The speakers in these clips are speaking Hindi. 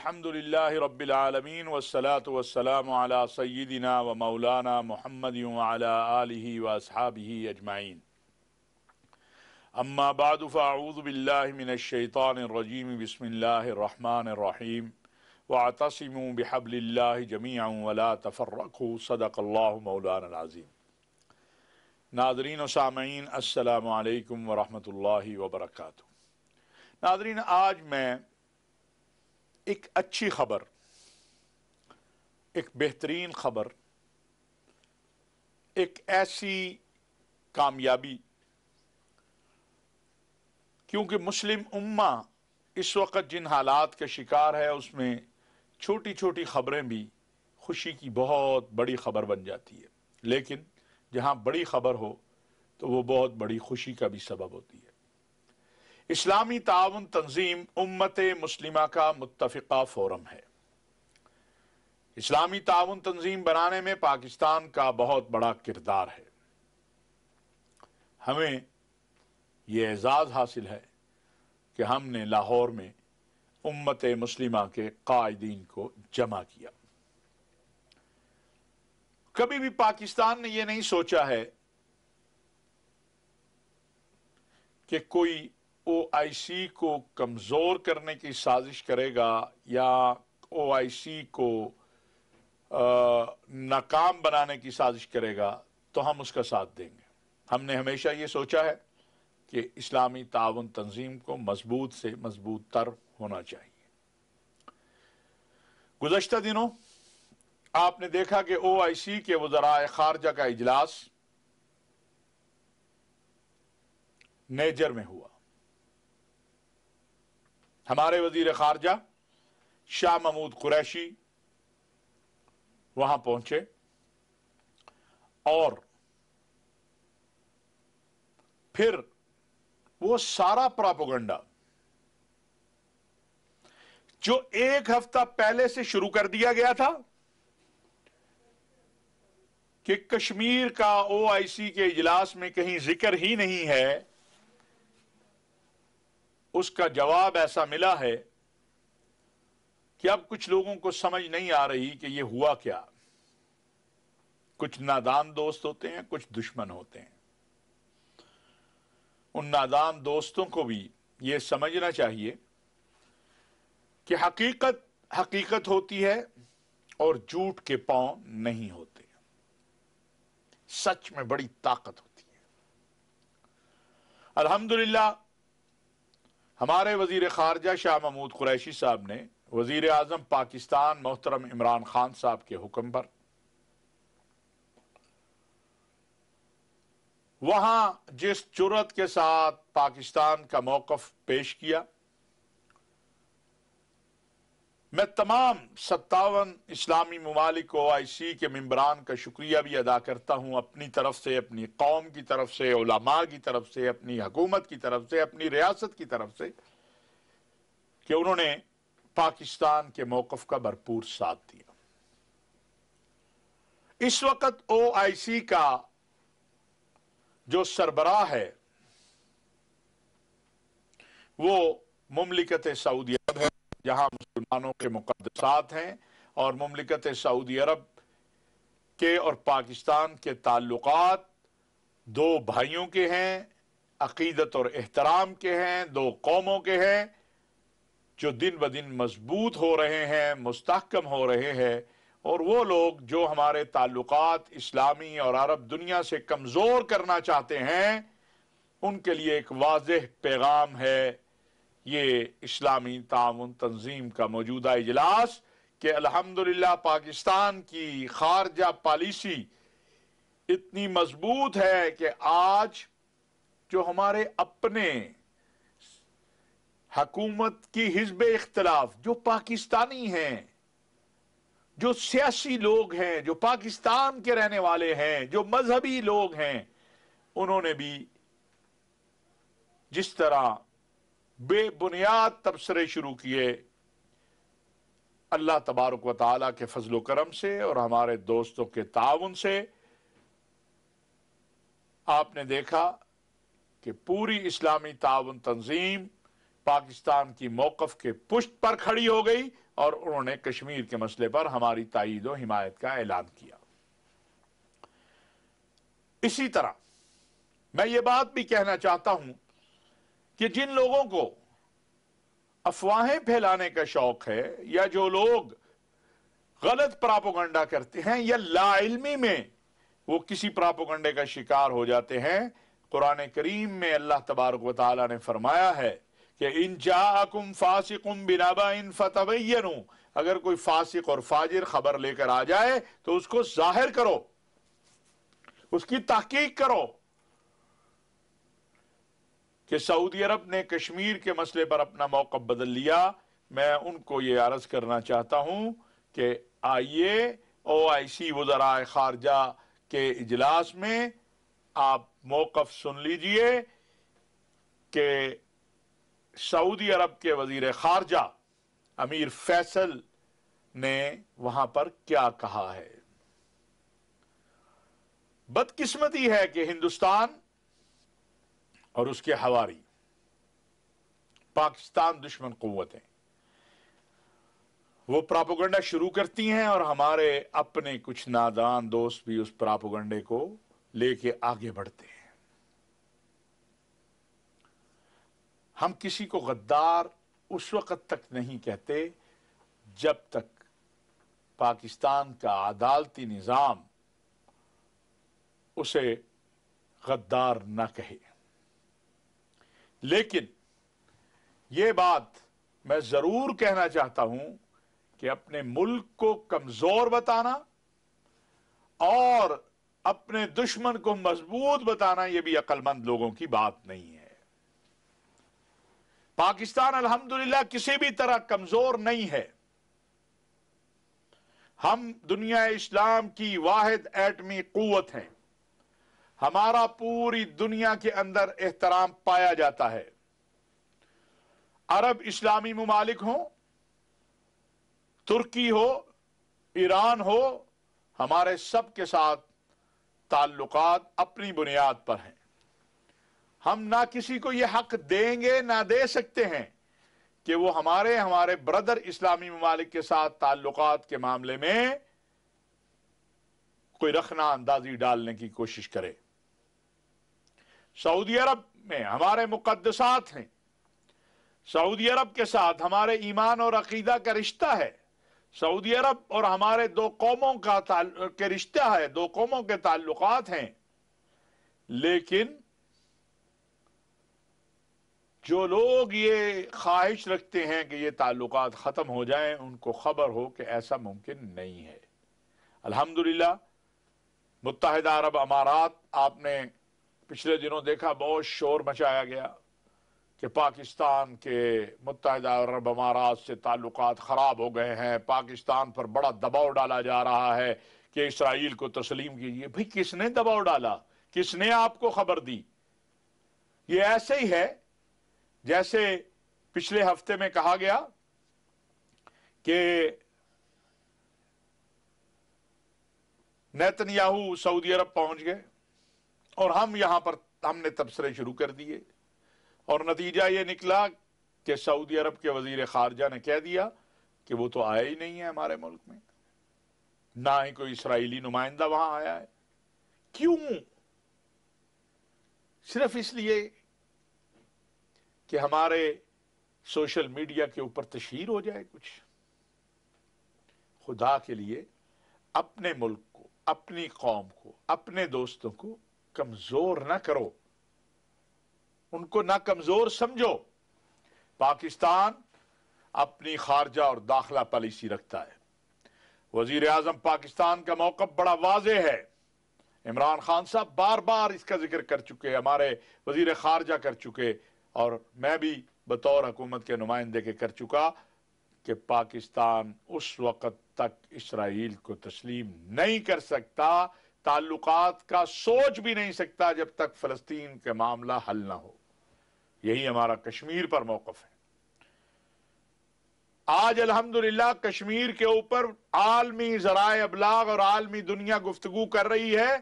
अल्हम्दुलिल्लाहि रब्बिल आलमीन वस्सलातु वस्सलामु अला सय्यिदिना व मौलाना मुहम्मद व अला आलिहि व अस्हाबिहि अजमाइन अम्मा बाद फ़ाऊज़ु बिल्लाहि मिनश शैतानिर रजीम बिस्मिल्लाहिर रहमानिर रहीम वातसिमू बिहब्लिल्लाहि जमीअन व ला तफरकू सदक़ल्लाहु मौलाना अज़ीम नाज़रीन व सामीन अस्सलाम वालेकुम व रहमतुल्लाहि व बरकातुहू नाज़रीन आज मैं एक अच्छी खबर एक बेहतरीन खबर एक ऐसी कामयाबी क्योंकि मुस्लिम उम्मा इस वक्त जिन हालात के शिकार है उसमें छोटी छोटी खबरें भी खुशी की बहुत बड़ी खबर बन जाती है लेकिन जहाँ बड़ी खबर हो तो वो बहुत बड़ी खुशी का भी सबब होती है इस्लामी ताउन तंजीम उम्मत मुस्लिम का मुतफ़ा फोरम है इस्लामी ताउन तंजीम बनाने में पाकिस्तान का बहुत बड़ा किरदार है हमें ये एज़ाज़ हासिल है कि हमने लाहौर में उम्मत मुस्लिमा के कायदीन को जमा किया कभी भी पाकिस्तान ने यह नहीं सोचा है कि कोई सी को कमज़ोर करने की साजिश करेगा या ओआईसी को नाकाम बनाने की साजिश करेगा तो हम उसका साथ देंगे हमने हमेशा ये सोचा है कि इस्लामी ताउन तंजीम को मजबूत से मजबूत तर होना चाहिए गुजशत दिनों आपने देखा कि ओ आई सी के वजरा खारजा का इजलास नेजर में हुआ हमारे वजीर खारजा शाह महमूद कुरैशी वहां पहुंचे और फिर वो सारा प्रापोगंडा जो एक हफ्ता पहले से शुरू कर दिया गया था कि कश्मीर का ओआईसी के इजलास में कहीं जिक्र ही नहीं है उसका जवाब ऐसा मिला है कि अब कुछ लोगों को समझ नहीं आ रही कि ये हुआ क्या कुछ नादान दोस्त होते हैं कुछ दुश्मन होते हैं उन नादान दोस्तों को भी ये समझना चाहिए कि हकीकत हकीकत होती है और झूठ के पांव नहीं होते सच में बड़ी ताकत होती है अल्हम्दुलिल्लाह हमारे वजीर खारजा शाह महमूद कुरैशी साहब ने वजीर अजम पाकिस्तान मोहतरम इमरान खान साहब के हुक्म पर वहां जिस चुरत के साथ पाकिस्तान का मौकफ पेश किया मैं तमाम सत्तावन इस्लामी ममालिक आई सी के मम्बरान का शुक्रिया भी अदा करता हूँ अपनी तरफ से अपनी कौम की तरफ से ओलामा की तरफ से अपनी हकूमत की तरफ से अपनी रियासत की तरफ से कि उन्होंने पाकिस्तान के मौकफ का भरपूर साथ दिया इस वक्त ओ आई सी का जो सरबराह है वो ममलिकत सऊदी अरब है जहां मुसलमानों के मुकदसात हैं और ममलिकत सऊदी अरब के और पाकिस्तान के ताल्लुक दो भाइयों के हैं अकीदत और एहतराम के हैं दो कौमों के हैं जो दिन ब दिन मजबूत हो रहे हैं मुस्तकम हो रहे हैं और वो लोग जो हमारे ताल्लुक इस्लामी और अरब दुनिया से कमज़ोर करना चाहते हैं उनके लिए एक वाज पैगाम है ये इस्लामी ताउन तंजीम का मौजूदा इजलास के अलहमदुल्ला पाकिस्तान की खारजा पॉलिसी इतनी मजबूत है कि आज जो हमारे अपने हकूमत की हिजब इख्तलाफ जो पाकिस्तानी हैं जो सियासी लोग हैं जो पाकिस्तान के रहने वाले हैं जो मजहबी लोग हैं उन्होंने भी जिस तरह बेबुनियाद तबसरे शुरू किए अल्लाह तबारक व के फजल करम से और हमारे दोस्तों के ताउन से आपने देखा कि पूरी इस्लामी ताउन तंजीम पाकिस्तान की मौकफ के पुष्ट पर खड़ी हो गई और उन्होंने कश्मीर के मसले पर हमारी तइद व हिमायत का ऐलान किया इसी तरह मैं ये बात भी कहना चाहता हूं कि जिन लोगों को अफवाहें फैलाने का शौक है या जो लोग गलत प्रापोगंडा करते हैं या लाइलमी में वो किसी प्रापोगंडे का शिकार हो जाते हैं कुरान करीम में अल्लाह तबारक वाली ने फरमाया है कि इन जाकुम फासिकुम बिनाबा इन फतवैन अगर कोई फासिक और फाजिर खबर लेकर आ जाए तो उसको जाहिर करो उसकी तहकीक करो कि सऊदी अरब ने कश्मीर के मसले पर अपना मौकफ बदल लिया मैं उनको ये आरज करना चाहता हूँ कि आइए ओ आई सी वजरा खारजा के इजलास में आप मौकफ सुन लीजिए कि सऊदी अरब के वजीर खारजा अमीर फैसल ने वहां पर क्या कहा है बदकिस्मती है कि हिंदुस्तान और उसके हवारी पाकिस्तान दुश्मन क़वतें वो प्रापोगंडा शुरू करती हैं और हमारे अपने कुछ नादान दोस्त भी उस प्रापोगंडे को लेके आगे बढ़ते हैं हम किसी को गद्दार उस वक़्त तक नहीं कहते जब तक पाकिस्तान का अदालती निज़ाम उसे गद्दार न कहे लेकिन ये बात मैं जरूर कहना चाहता हूं कि अपने मुल्क को कमजोर बताना और अपने दुश्मन को मजबूत बताना यह भी अक्लमंद लोगों की बात नहीं है पाकिस्तान अल्हम्दुलिल्लाह किसी भी तरह कमजोर नहीं है हम दुनिया इस्लाम की वाहिद एटमी कुत हैं हमारा पूरी दुनिया के अंदर एहतराम पाया जाता है अरब इस्लामी ममालिक हो तुर्की हो ईरान हो हमारे सब के साथ ताल्लुकात अपनी बुनियाद पर हैं हम ना किसी को यह हक देंगे ना दे सकते हैं कि वो हमारे हमारे ब्रदर इस्लामी ममालिक के साथ ताल्लुकात के मामले में कोई रखना अंदाजी डालने की कोशिश करे सऊदी अरब में हमारे मुकदसात हैं सऊदी अरब के साथ हमारे ईमान और अकीदा का रिश्ता है सऊदी अरब और हमारे दो कौमों का के रिश्ता है दो कौमों के ताल्लुक हैं लेकिन जो लोग ये ख्वाहिश रखते हैं कि ये ताल्लुक ख़त्म हो जाएं उनको खबर हो कि ऐसा मुमकिन नहीं है अल्हम्दुलिल्लाह मुतहद अरब अमारात आपने पिछले दिनों देखा बहुत शोर मचाया गया कि पाकिस्तान के मुतहदा अरब अमारात से ताल्लुक ख़राब हो गए हैं पाकिस्तान पर बड़ा दबाव डाला जा रहा है कि इसराइल को तस्लीम कीजिए भाई किसने दबाव डाला किसने आपको खबर दी ये ऐसे ही है जैसे पिछले हफ्ते में कहा गया कि नेतन्याहू सऊदी अरब पहुंच गए और हम यहां पर हमने तबसरे शुरू कर दिए और नतीजा ये निकला कि सऊदी अरब के वजीर खारजा ने कह दिया कि वो तो आया ही नहीं है हमारे मुल्क में ना ही कोई इसराइली नुमाइंदा वहां आया है क्यों सिर्फ इसलिए कि हमारे सोशल मीडिया के ऊपर तशहर हो जाए कुछ खुदा के लिए अपने मुल्क को अपनी कौम को अपने दोस्तों को कमजोर ना करो उनको ना कमजोर समझो पाकिस्तान अपनी खारजा और दाखिला पॉलिसी रखता है वजीर आजम पाकिस्तान का मौका बड़ा वाज है इमरान खान साहब बार बार इसका जिक्र कर चुके हमारे वजीर खारजा कर चुके और मैं भी बतौर हुकूमत के नुमाइंदे के कर चुका कि पाकिस्तान उस वक़्त तक इसराइल को तस्लीम नहीं कर सकता ताल्लुकात का सोच भी नहीं सकता जब तक फलस्तीन का मामला हल ना हो यही हमारा कश्मीर पर मौकफ है आज अल्हम्दुलिल्लाह कश्मीर के ऊपर आलमी जराए अबलाग और आलमी दुनिया गुफ्तगु कर रही है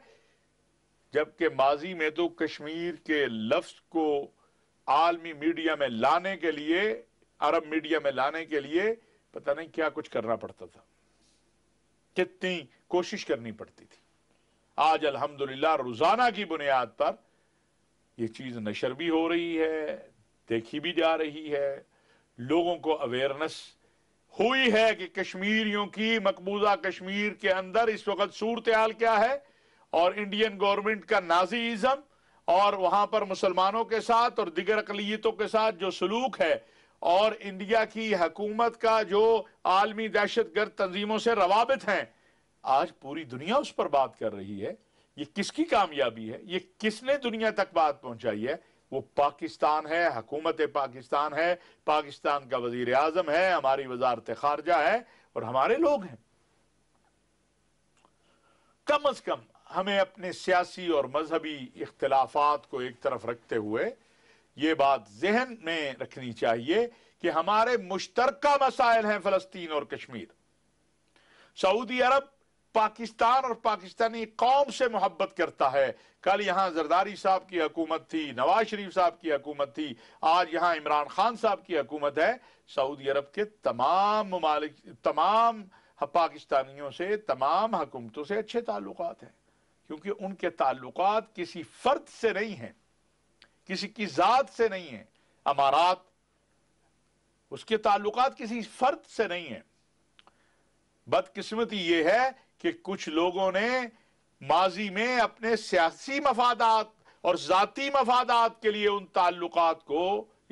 जबकि माजी में तो कश्मीर के लफ्ज को आलमी मीडिया में लाने के लिए अरब मीडिया में लाने के लिए पता नहीं क्या कुछ करना पड़ता था कितनी कोशिश करनी पड़ती थी आज अल्हम्दुलिल्लाह रोजाना की बुनियाद पर ये चीज़ नशर भी हो रही है देखी भी जा रही है लोगों को अवेयरनेस हुई है कि कश्मीरियों की मकबूजा कश्मीर के अंदर इस वक्त सूरत हाल क्या है और इंडियन गवर्नमेंट का नाजी इज़म और वहां पर मुसलमानों के साथ और दिगर अकलीतों के साथ जो सलूक है और इंडिया की हकूमत का जो आलमी दहशत गर्द तंजीमों से रवाबित हैं आज पूरी दुनिया उस पर बात कर रही है ये किसकी कामयाबी है ये किसने दुनिया तक बात पहुंचाई है वो पाकिस्तान है हकूमत पाकिस्तान है पाकिस्तान का वजीर आजम है हमारी वजारत खारजा है और हमारे लोग हैं कम अज कम हमें अपने सियासी और मजहबी इख्तलाफात को एक तरफ रखते हुए ये बात जहन में रखनी चाहिए कि हमारे मुश्तरका मसाइल हैं फलस्तीन और कश्मीर सऊदी अरब पाकिस्तान और पाकिस्तानी कौम से मोहब्बत करता है कल यहाँ जरदारी साहब की हकूमत थी नवाज शरीफ साहब की हकूमत थी आज यहाँ इमरान खान साहब की हकूमत है सऊदी अरब के तमाम ममालिक तमाम पाकिस्तानियों से तमाम हकूमतों से अच्छे ताल्लुक हैं क्योंकि उनके ताल्लुक किसी फर्द से नहीं हैं किसी की ज़ात से नहीं है अमारात उसके ताल्लुक किसी फर्द से नहीं है बदकिस्मती ये है कि कुछ लोगों ने माजी में अपने सियासी मफादात और ज़ाती मफादात के लिए उन ताल्लुक को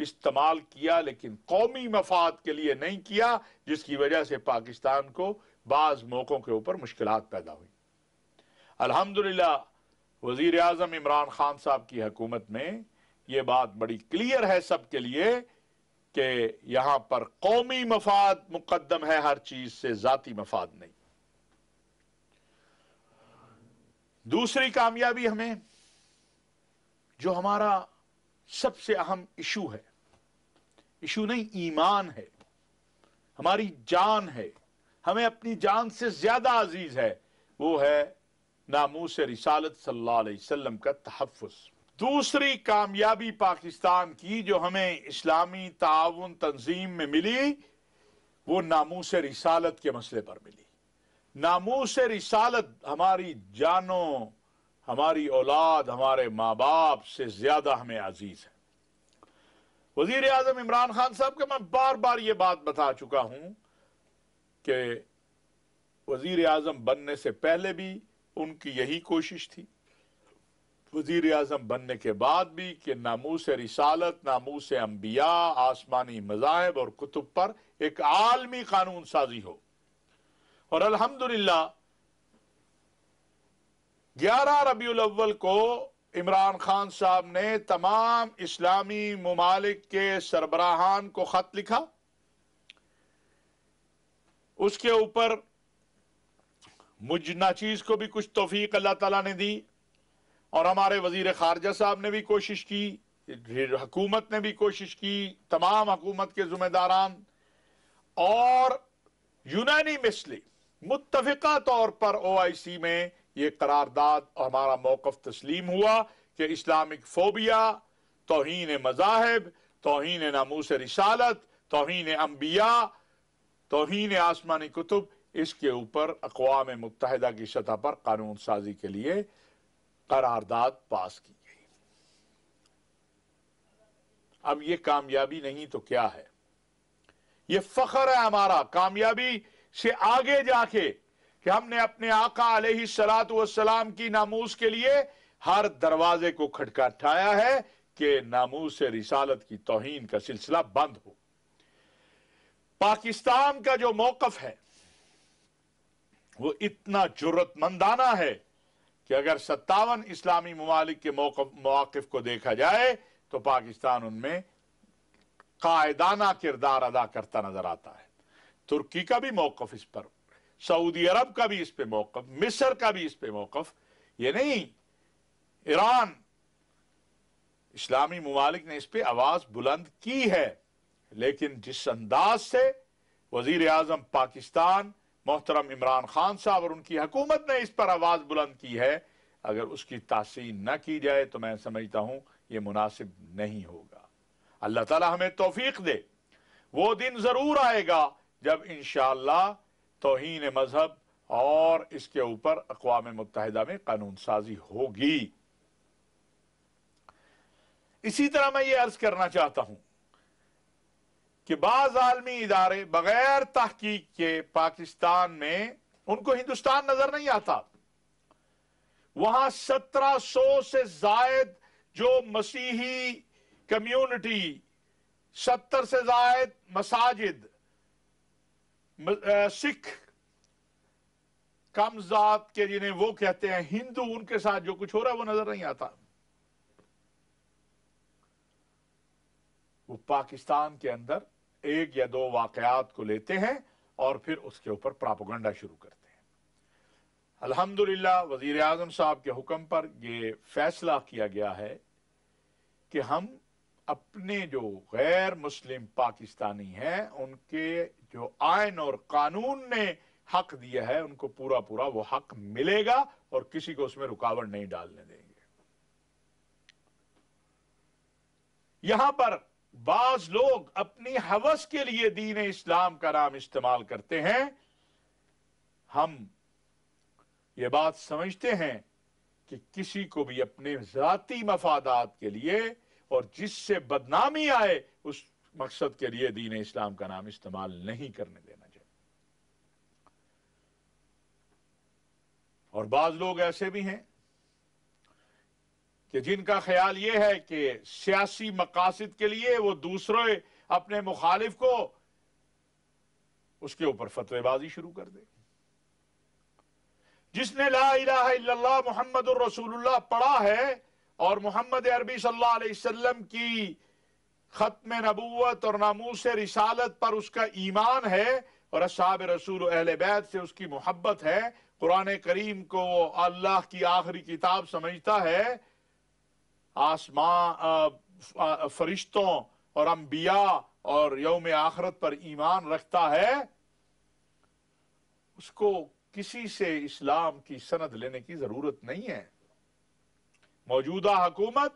इस्तेमाल किया लेकिन कौमी मफाद के लिए नहीं किया जिसकी वजह से पाकिस्तान को बाज मौक़ों के ऊपर मुश्किल पैदा हुई अलहमदुल्ला वजीर अजम इमरान खान साहब की हकूमत में ये बात बड़ी क्लियर है सब के लिए कि यहाँ पर कौमी मफाद मुकदम है हर चीज़ से ज़ाती मफाद नहीं दूसरी कामयाबी हमें जो हमारा सबसे अहम इशू है इशू नहीं ईमान है हमारी जान है हमें अपनी जान से ज्यादा अजीज है वो है नामूस रिसालत सल्लल्लाहु अलैहि वसल्लम का तहफ़ दूसरी कामयाबी पाकिस्तान की जो हमें इस्लामी ताउन तंजीम में मिली वो नामूस रिसालत के मसले पर मिली नामूस रिसालत हमारी जानों हमारी औलाद हमारे माँ बाप से ज्यादा हमें अजीज है वजीर अजम इमरान खान साहब के मैं बार बार ये बात बता चुका हूं कि वजीर अजम बनने से पहले भी उनकी यही कोशिश थी वजीर अजम बनने के बाद भी कि नामूस रिसालत नामूस अम्बिया आसमानी मजाहब और कुतुब पर एक आलमी कानून साजी हो और अल्हम्दुलिल्लाह 11 रबी अव्वल को इमरान खान साहब ने तमाम इस्लामी ममालिक के सरबराहान को खत लिखा उसके ऊपर मुझ नाचीज को भी कुछ तोफीक अल्लाह तला ने दी और हमारे वजीर खारजा साहब ने भी कोशिश की हकूमत ने भी कोशिश की तमाम हकूमत के जुम्मेदारान और यूनानी मिसली मुतफिका तौर पर ओ आई सी में ये करारदाद हमारा मौकफ तस्लीम हुआ कि इस्लामिक फोबिया तोहन मजाहब तोहन नामूस रिसालत तोहन अम्बिया तोहन आसमानी कुतुब इसके ऊपर अकवाम मुतहदा की सतह पर कानून साजी के लिए करारदाद पास की गई अब यह कामयाबी नहीं तो क्या है ये फख्र है हमारा कामयाबी से आगे जाके कि हमने अपने आका सलात वसलाम की नामूस के लिए हर दरवाजे को खटखटाया है कि नामूस से रिसालत की तोहन का सिलसिला बंद हो पाकिस्तान का जो मौकफ है वो इतना जरूरतमंदाना है कि अगर सत्तावन इस्लामी ममालिक के मौकफ को देखा जाए तो पाकिस्तान उनमें कायदाना किरदार अदा करता नजर आता है तुर्की का भी मौकफ इस पर सऊदी अरब का भी इस पे मौकफ मिस्र का भी इस पे मौकफ ये नहीं ईरान इस्लामी ममालिक ने इस पे आवाज बुलंद की है लेकिन जिस अंदाज से वजीर आजम पाकिस्तान मोहतरम इमरान खान साहब और उनकी हकूमत ने इस पर आवाज बुलंद की है अगर उसकी तासीन न की जाए तो मैं समझता हूं यह मुनासिब नहीं होगा अल्लाह ताला हमें तोफीक दे वो दिन जरूर आएगा जब इन तोहन मजहब और इसके ऊपर अकवा मुतहदा में कानून साजी होगी इसी तरह मैं ये अर्ज करना चाहता हूं कि बाज आलमी इदारे बगैर तहकीक के पाकिस्तान में उनको हिंदुस्तान नजर नहीं आता वहां सत्रह सौ से जायद जो मसीही कम्युनिटी सत्तर से जायद मसाजिद सिख कम के जिन्हें वो कहते हैं हिंदू उनके साथ जो कुछ हो रहा है वो नजर नहीं आता वो पाकिस्तान के अंदर एक या दो वाकयात को लेते हैं और फिर उसके ऊपर प्रापोगंडा शुरू करते हैं अल्हम्दुलिल्लाह वजीर आजम साहब के हुक्म पर यह फैसला किया गया है कि हम अपने जो गैर मुस्लिम पाकिस्तानी हैं उनके जो आयन और कानून ने हक दिया है उनको पूरा पूरा वो हक मिलेगा और किसी को उसमें रुकावट नहीं डालने देंगे यहां पर बाज लोग अपनी हवस के लिए दीन इस्लाम का नाम इस्तेमाल करते हैं हम ये बात समझते हैं कि किसी को भी अपने जाती मफादात के लिए और जिससे बदनामी आए उस मकसद के लिए दीन इस्लाम का नाम इस्तेमाल नहीं करने देना चाहिए और बाज लोग ऐसे भी हैं कि जिनका ख्याल ये है कि सियासी मकासद के लिए वो दूसरे अपने मुखालिफ को उसके ऊपर फतवेबाजी शुरू कर दे जिसने ला इलाहा इल्लल्लाह मोहम्मद रसूलुल्लाह पढ़ा है और मोहम्मद अरबी सल्लाम की ख़त्म नबूत और नामूस रिसालत पर उसका ईमान है और असाब रसूल अहल बैत से उसकी मोहब्बत है कुरान करीम को अल्लाह की आखिरी किताब समझता है आसमां फरिश्तों और अम्बिया और यौम आखरत पर ईमान रखता है उसको किसी से इस्लाम की सनद लेने की जरूरत नहीं है मौजूदा हकूमत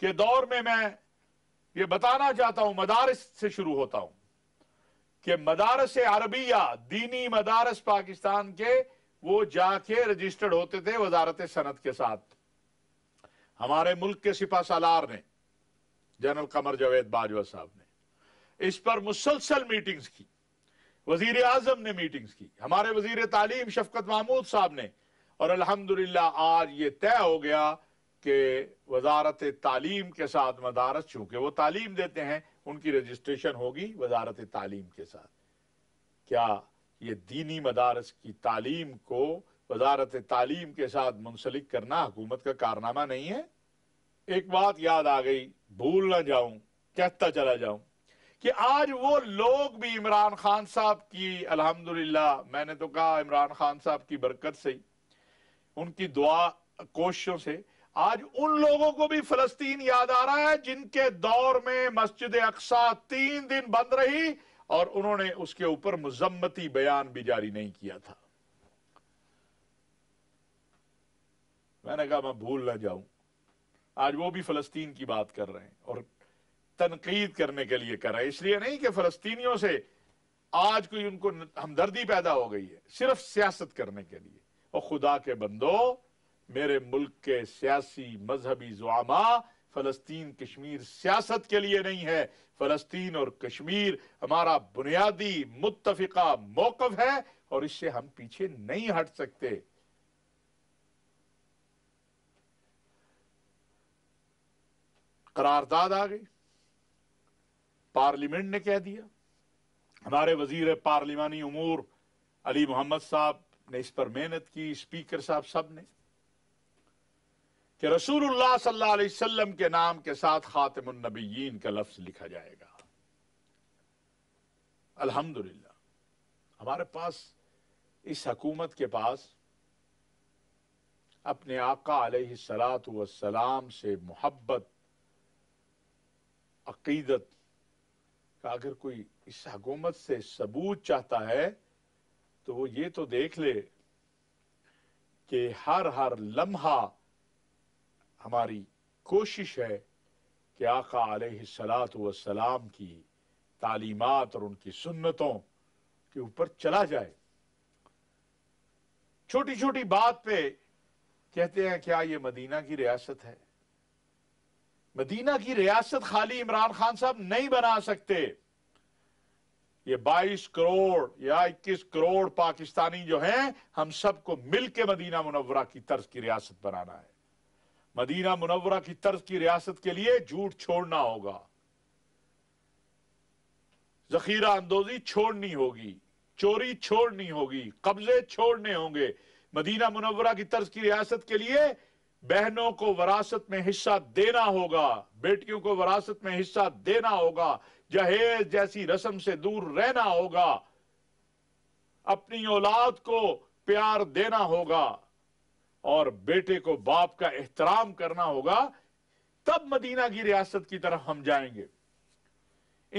के दौर में मैं ये बताना चाहता हूं मदारस से शुरू होता हूं कि मदारस अरबिया दीनी मदारस पाकिस्तान के वो जाके रजिस्टर्ड होते थे वजारत सनत के साथ हमारे मुल्क के सिपा सालार ने जनरल कमर जावेद बाजवा साहब ने इस पर मुसलसल मीटिंग्स की वजीर आजम ने मीटिंग्स की हमारे वजीर तालीम शफकत महमूद साहब ने और अलहमदुल्ला आज ये तय हो गया के वजारत तालीम के साथ मदारस चूंकि वो तालीम देते हैं उनकी रजिस्ट्रेशन होगी वजारत तालीम के साथ क्या ये दीनी मदारस की तालीम को वजारत तालीम के साथ मुंसलिक करना हुकूमत का कारनामा नहीं है एक बात याद आ गई भूल ना जाऊं कहता चला जाऊं कि आज वो लोग भी इमरान खान साहब की अल्हम्दुलिल्लाह मैंने तो कहा इमरान खान साहब की बरकत से उनकी दुआ कोशिशों से आज उन लोगों को भी फलस्तीन याद आ रहा है जिनके दौर में मस्जिद अक्सा तीन दिन बंद रही और उन्होंने उसके ऊपर मुजम्मती बयान भी जारी नहीं किया था मैंने कहा मैं भूल ना जाऊं आज वो भी फलस्तीन की बात कर रहे हैं और तनकीद करने के लिए कर रहे हैं इसलिए नहीं कि फलस्तीनियों से आज कोई उनको हमदर्दी पैदा हो गई है सिर्फ सियासत करने के लिए और खुदा के बंदो मेरे मुल्क के सियासी मजहबी जुआमा फलस्तीन कश्मीर सियासत के लिए नहीं है फलस्तीन और कश्मीर हमारा बुनियादी मुतफिका मौकफ है और इससे हम पीछे नहीं हट सकते करारदाद आ गई पार्लियामेंट ने कह दिया हमारे वजीर पार्लिमानी उमूर अली मोहम्मद साहब ने इस पर मेहनत की स्पीकर साहब सब ने कि रसूल सल्लाम के नाम के साथ खातमनबीन का लफ्ज लिखा जाएगा अल्हम्दुलिल्लाह हमारे पास इस हकूमत के पास अपने आका सलात सलाम से मोहब्बत अकीदत का अगर कोई इस हकूमत से सबूत चाहता है तो वो ये तो देख ले कि हर हर लम्हा हमारी कोशिश है कि आका सलात वसलाम की तालीमत और उनकी सुन्नतों के ऊपर चला जाए छोटी छोटी बात पे कहते हैं क्या ये मदीना की रियासत है मदीना की रियासत खाली इमरान खान साहब नहीं बना सकते ये 22 करोड़ या 21 करोड़ पाकिस्तानी जो हैं हम सबको मिलके मदीना मुनवरा की तर्ज की रियासत बनाना है मदीना मुनवरा की तर्ज की रियासत के लिए झूठ छोड़ना होगा जखीरा अंदोजी छोड़नी होगी चोरी छोड़नी होगी कब्जे छोड़ने होंगे मदीना मुनवरा की तर्ज की रियासत के लिए बहनों को वरासत में हिस्सा देना होगा बेटियों को वरासत में हिस्सा देना होगा जहेज जैसी रस्म से दूर रहना होगा अपनी औलाद को प्यार देना होगा और बेटे को बाप का एहतराम करना होगा तब मदीना की रियासत की तरफ हम जाएंगे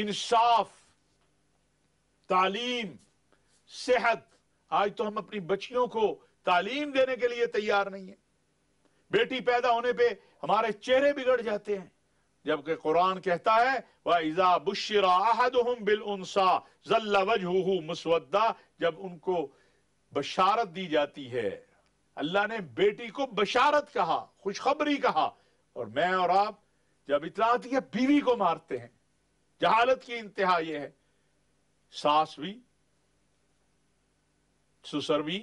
इंसाफ तालीम सेहत आज तो हम अपनी बच्चियों को तालीम देने के लिए तैयार नहीं है बेटी पैदा होने पे हमारे चेहरे बिगड़ जाते हैं जबकि कुरान कहता है वह इजा बुशरा बिल जब उनको बशारत दी जाती है अल्लाह ने बेटी को बशारत कहा खुशखबरी कहा और मैं और आप जब इतलात या बीवी को मारते हैं जहालत की इंतहा यह है सास भी सुसर भी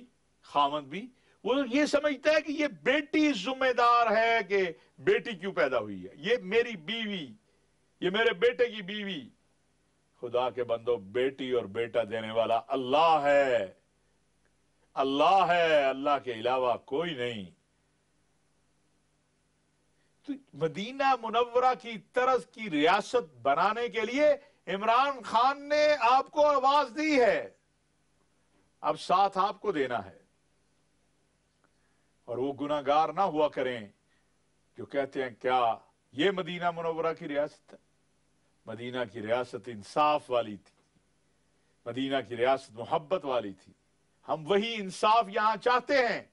खामद भी वो ये समझता है कि ये बेटी जिम्मेदार है कि बेटी क्यों पैदा हुई है ये मेरी बीवी ये मेरे बेटे की बीवी खुदा के बंदो बेटी और बेटा देने वाला अल्लाह है अल्लाह है अल्लाह के अलावा कोई नहीं तो मदीना मुनवरा की तरस की रियासत बनाने के लिए इमरान खान ने आपको आवाज दी है अब साथ आपको देना है और वो गुनागार ना हुआ करें जो कहते हैं क्या ये मदीना मुनवरा की रियासत है मदीना की रियासत इंसाफ वाली थी मदीना की रियासत मोहब्बत वाली थी हम वही इंसाफ यहां चाहते हैं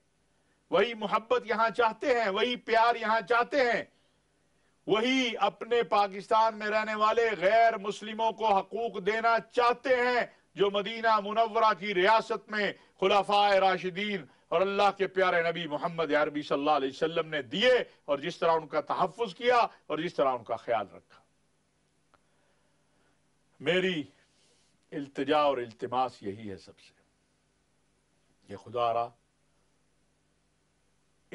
वही मोहब्बत यहां चाहते हैं वही प्यार यहां चाहते हैं वही अपने पाकिस्तान में रहने वाले गैर मुस्लिमों को हकूक देना चाहते हैं जो मदीना मुनवरा की रियासत में खुलाफा राशिदीन और अल्लाह के प्यारे नबी मोहम्मद अरबी सल्लाम ने दिए और जिस तरह उनका तहफुज किया और जिस तरह उनका ख्याल रखा मेरी इल्तजा और इल्तमास यही है सबसे ये खुदा रहा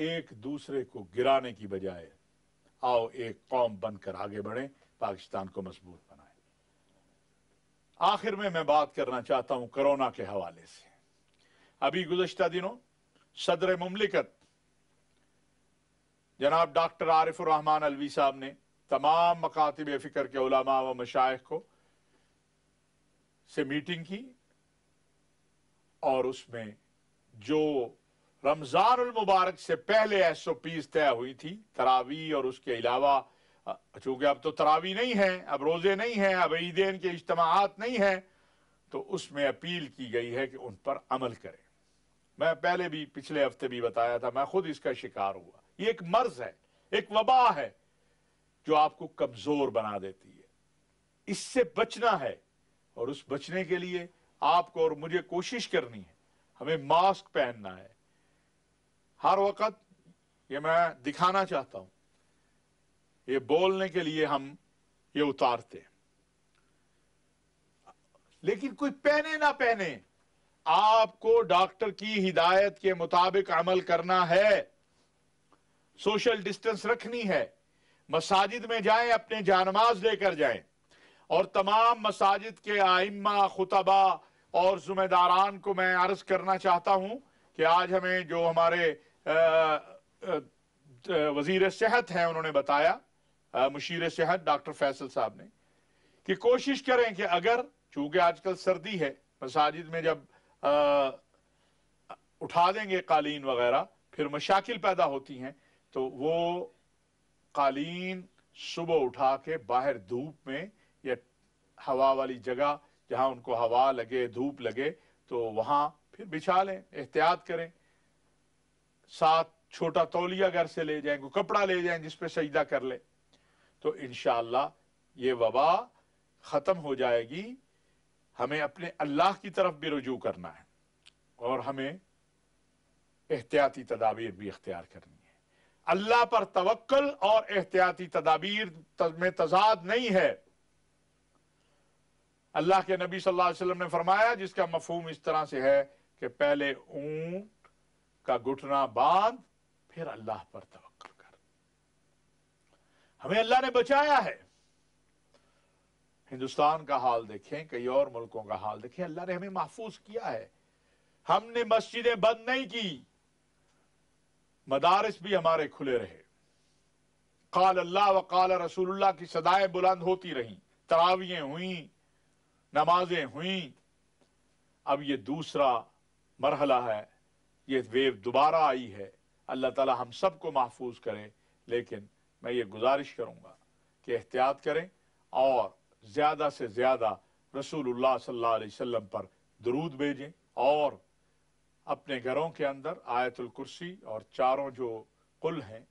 एक दूसरे को गिराने की बजाय आओ एक कौम बनकर आगे बढ़े पाकिस्तान को मजबूत बनाए आखिर में मैं बात करना चाहता हूं कोरोना के हवाले से अभी गुजश्ता दिनों सदर मुमलिकत जनाब डॉक्टर आरिफ रहमान अलवी साहब ने तमाम मकातब फ़िक्र के उलामा व मशाइ को से मीटिंग की और उसमें जो रमजान मुबारक से पहले एस ओ पीज तय हुई थी तरावी और उसके अलावा चूंकि अब तो तरावी नहीं है अब रोजे नहीं है अब ईदेन के इज्तमात नहीं है तो उसमें अपील की गई है कि उन पर अमल करें मैं पहले भी पिछले हफ्ते भी बताया था मैं खुद इसका शिकार हुआ ये एक मर्ज है एक वबा है जो आपको कमजोर बना देती है इससे बचना है और उस बचने के लिए आपको और मुझे कोशिश करनी है हमें मास्क पहनना है हर वक्त ये मैं दिखाना चाहता हूं ये बोलने के लिए हम ये उतारते हैं लेकिन कोई पहने ना पहने आपको डॉक्टर की हिदायत के मुताबिक अमल करना है सोशल डिस्टेंस रखनी है मसाजिद में जाएं अपने जानमाज लेकर जाएं और तमाम मसाजिद के आइम्मा खुतबा और जुम्मेदारान को मैं अर्ज करना चाहता हूं कि आज हमें जो हमारे वजीर सेहत हैं उन्होंने बताया मुशीर सेहत डॉक्टर फैसल साहब ने कि कोशिश करें कि अगर चूंकि आजकल सर्दी है मसाजिद में जब आ, उठा देंगे कालीन वगैरह फिर मशाकिल पैदा होती हैं तो वो कालीन सुबह उठा के बाहर धूप में या हवा वाली जगह जहां उनको हवा लगे धूप लगे तो वहां फिर बिछा लें एहतियात करें साथ छोटा तौलिया घर से ले जाए कपड़ा ले जाएं जिसपे सजदा कर ले तो इनशाला ये वबा ख़त्म हो जाएगी हमें अपने अल्लाह की तरफ भी रजू करना है और हमें एहतियाती तदाबीर भी इख्तियार करनी है अल्लाह पर तवक्ल और एहतियाती तदाबीर में तजाद नहीं है अल्लाह के नबी सल्लल्लाहु अलैहि वसल्लम ने फरमाया जिसका मफहूम इस तरह से है कि पहले ऊंट का घुटना बांध फिर अल्लाह पर तवक्ल कर हमें अल्लाह ने बचाया है हिंदुस्तान का हाल देखें कई और मुल्कों का हाल देखें अल्लाह ने हमें महफूज किया है हमने मस्जिदें बंद नहीं की मदारस भी हमारे खुले रहे काल अल्लाह व काल रसूलुल्लाह की सदाएं बुलंद होती रहीं तरावियां हुई नमाजें हुई अब ये दूसरा मरहला है ये वेव दोबारा आई है अल्लाह ताला हम सबको महफूज करे लेकिन मैं ये गुजारिश करूँगा कि एहतियात करें और ज़्यादा से ज़्यादा रसूल अलैहि वसल्लम पर दरूद भेजें और अपने घरों के अंदर आयतुल कुर्सी और चारों जो कुल हैं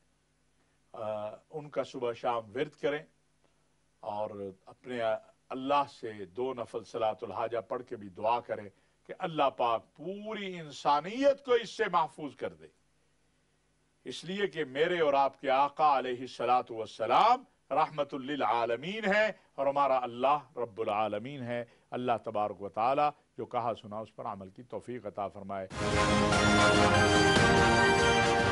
आ, उनका सुबह शाम वर्द करें और अपने अल्लाह से दो नफल सलातुल हाजा पढ़ के भी दुआ करें कि अल्लाह पाक पूरी इंसानियत को इससे महफूज कर दे इसलिए कि मेरे और आपके आका सलात वसलाम आलमीन है और हमारा अल्लाह रब्बुल आलमीन है अल्लाह तबारक व जो कहा सुना उस पर अमल की तोफ़ी अता फ़रमाए